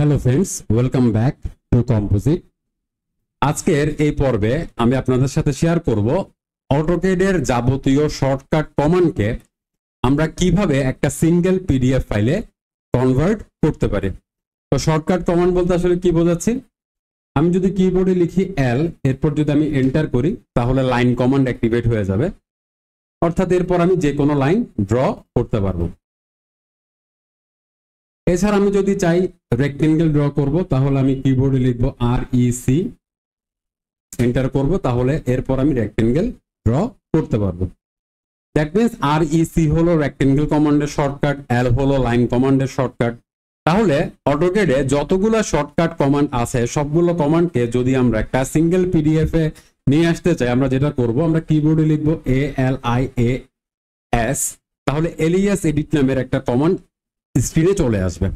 hello friends welcome back to composite আজকের এই পর্বে আমি আপনাদের সাথে শেয়ার করব অটোকেডের যাবতীয় শর্টকাট কমানকে আমরা কিভাবে একটা সিঙ্গেল পিডিএফ ফাইলে কনভার্ট করতে পারি তো শর্টকাট কমান্ড বলতে আসলে কি বোঝাচ্ছি আমি যদি কিবোর্ডে লিখি এল এরপর যদি আমি এন্টার করি তাহলে লাইন কমান্ড অ্যাক্টিভেট হয়ে যাবে অর্থাৎ এরপর আমি যে কোনো লাইন ড্র করতে পারবো এছাড়া আমি যদি চাই রেক্টেঙ্গেল ড্র করব তাহলে আমি কিবোর্ডে লিখব আর ই সি করব তাহলে এরপর আমি রেক্টেঙ্গেল ড্র করতে পারবো দ্যাট মিনস আর ইসি হলো রেক্টেঙ্গেল কমান্ডের শর্টকাট এল হলো লাইন কমান্ডের শর্টকাট তাহলে অটোকেডে যতগুলো শর্টকাট কমান্ড আছে সবগুলো কমান্ডকে যদি আমরা একটা সিঙ্গেল পিডিএফ এ নিয়ে আসতে চাই আমরা যেটা করব আমরা কিবোর্ডে লিখব এ এল আই এ এস তাহলে এলিয়াস এডিট নামের একটা কমান্ড স্ক্রিনে চলে আসবে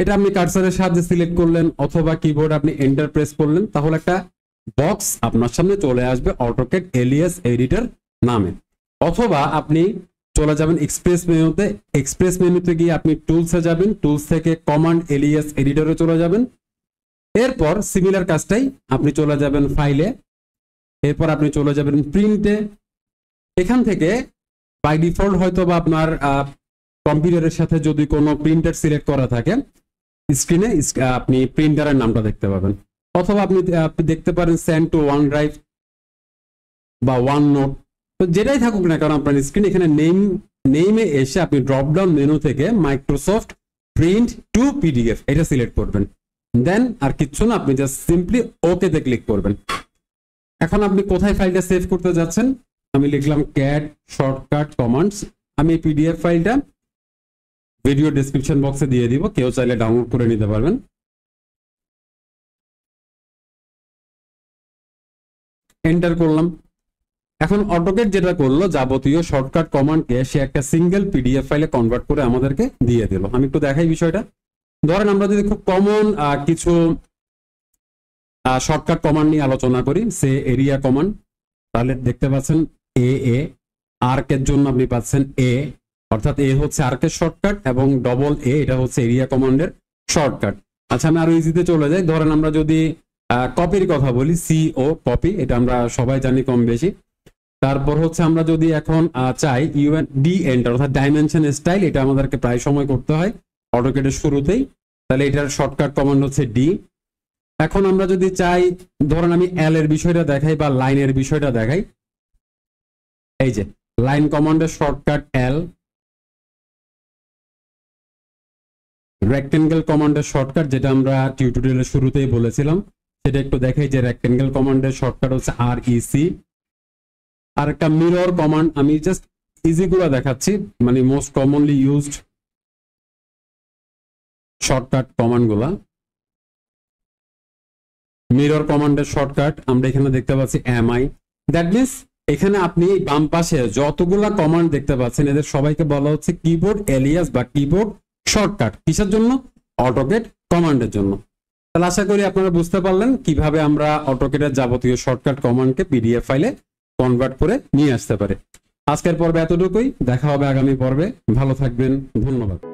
এটা আপনি কার্সারের সাহায্যে সিলেক্ট করলেন অথবা কিবোর্ড আপনি এন্টার প্রেস করলেন তাহলে একটা বক্স আপনার সামনে চলে আসবে অটোকেট এলিয়াস এডিটর নামে অথবা আপনি চলে যাবেন এক্সপ্রেস মেনুতে এক্সপ্রেস মেনুতে গিয়ে আপনি টুলসে যাবেন টুলস থেকে কমান্ড এলিয়াস এডিটরে চলে যাবেন এরপর সিমিলার কাজটাই আপনি চলে যাবেন ফাইলে এরপর আপনি চলে যাবেন প্রিন্টে এখান থেকে বাই ডিফল্ট হয়তো বা আপনার কম্পিউটারের সাথে যদি কোনো প্রিন্টার সিলেক্ট করা থাকে স্ক্রিনে আপনি প্রিন্টারের নামটা দেখতে পাবেন অথবা আপনি দেখতে পারেন সেন্ড টু ওয়ান ড্রাইভ বা ওয়ান নোট তো যেটাই থাকুক না কারণ আপনার স্ক্রিন এখানে নেম নেমে এসে আপনি ড্রপ ডাউন মেনু থেকে মাইক্রোসফট প্রিন্ট টু পিডিএফ এটা সিলেক্ট করবেন দেন আর কিচ্ছু না আপনি জাস্ট সিম্পলি ওকেতে ক্লিক করবেন এখন আপনি কোথায় ফাইলটা সেভ করতে যাচ্ছেন আমি লিখলাম ক্যাট শর্টকাট কমান্ডস আমি পিডিএফ ফাইলটা ভিডিও ডিসক্রিপশন বক্সে দিয়ে দিব কেউ চাইলে ডাউনলোড করে নিতে পারবেন এন্টার করলাম এখন অটোকেট যেটা করলো যাবতীয় শর্টকাট কমান্ডকে সে একটা সিঙ্গেল পিডিএফ ফাইলে কনভার্ট করে আমাদেরকে দিয়ে দিল আমি একটু দেখাই বিষয়টা ধরেন আমরা যদি খুব কমন কিছু শর্টকাট কমান্ড নিয়ে আলোচনা করি সে এরিয়া কমান্ড তাহলে দেখতে পাচ্ছেন এ এ আর্কের জন্য আপনি পাচ্ছেন এ অর্থাৎ এ হচ্ছে আর্কের শর্টকাট এবং ডবল এ এটা হচ্ছে এরিয়া কমান্ডের শর্টকাট আচ্ছা আমি আরো ইজিতে চলে যাই ধরেন আমরা যদি কপির কথা বলি সিও কপি এটা আমরা সবাই জানি কম বেশি তারপর হচ্ছে আমরা যদি এখন চাই ইউএন ডি এন্টার অর্থাৎ ডাইমেনশন স্টাইল এটা আমাদেরকে প্রায় সময় করতে হয় অটোকেটের শুরুতেই তাহলে এটার শর্টকাট কমান্ড হচ্ছে ডি এখন আমরা যদি চাই ধরেন আমি এল এর বিষয়টা দেখাই বা লাইনের বিষয়টা দেখাই এই যে লাইন কমান্ডের শর্টকাট এল রেক্টেঙ্গেল কমান্ডের শর্টকাট যেটা আমরা টিউটোরিয়ালের শুরুতেই বলেছিলাম সেটা একটু দেখাই যে রেক্টেঙ্গেল কমান্ডের শর্টকাট হচ্ছে আর ইসি আর একটা মিরর কমান্ড আমি জাস্ট ইজিগুলো দেখাচ্ছি মানে মোস্ট কমনলি ইউজড শর্টকাট কমান্ডগুলা মিরর কমান্ডের শর্টকাট আমরা এখানে দেখতে পাচ্ছি এম আই দ্যাট মিনস এখানে আপনি বাম পাশে যতগুলা কমান্ড দেখতে পাচ্ছেন এদের সবাইকে বলা হচ্ছে কিবোর্ড এলিয়াস বা কিবোর্ড শর্টকাট কিসের জন্য অটোকেট কমান্ডের জন্য তাহলে আশা করি আপনারা বুঝতে পারলেন কিভাবে আমরা অটোকেটের যাবতীয় শর্টকাট কমান্ডকে পিডিএফ ফাইলে কনভার্ট করে নিয়ে আসতে পারে আজকের পর্বে এতটুকুই দেখা হবে আগামী পর্বে ভালো থাকবেন ধন্যবাদ